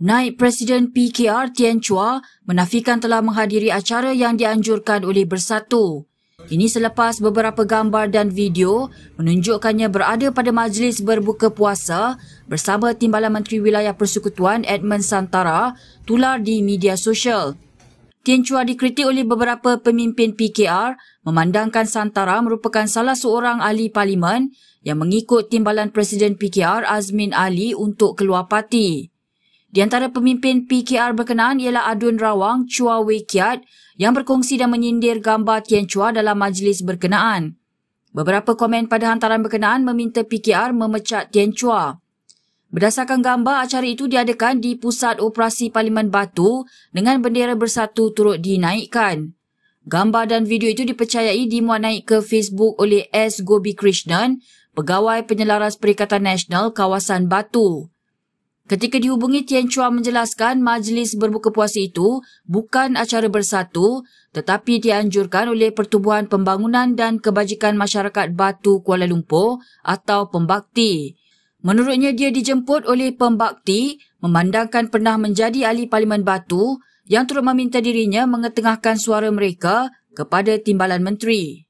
Naib Presiden PKR Tian Chua menafikan telah menghadiri acara yang dianjurkan oleh Bersatu. Ini selepas beberapa gambar dan video menunjukkannya berada pada majlis berbuka puasa bersama Timbalan Menteri Wilayah Persekutuan Edmund Santara tular di media sosial. Tian Chua dikritik oleh beberapa pemimpin PKR memandangkan Santara merupakan salah seorang ahli parlimen yang mengikut timbalan Presiden PKR Azmin Ali untuk keluar parti. Di antara pemimpin PKR berkenaan ialah Adun Rawang Chua Wei Kiat yang berkongsi dan menyindir gambar Tian Chua dalam majlis berkenaan. Beberapa komen pada hantaran berkenaan meminta PKR memecat Tian Chua. Berdasarkan gambar, acara itu diadakan di Pusat Operasi Parlimen Batu dengan bendera bersatu turut dinaikkan. Gambar dan video itu dipercayai dimuat naik ke Facebook oleh S. Gobi Krishnan, Pegawai Penyelaras Perikatan Nasional Kawasan Batu. Ketika dihubungi Tian Chua menjelaskan majlis berbuka puasa itu bukan acara bersatu tetapi dianjurkan oleh Pertubuhan Pembangunan dan Kebajikan Masyarakat Batu Kuala Lumpur atau Pembakti. Menurutnya dia dijemput oleh Pembakti memandangkan pernah menjadi ahli Parlimen Batu yang turut meminta dirinya mengetengahkan suara mereka kepada Timbalan Menteri.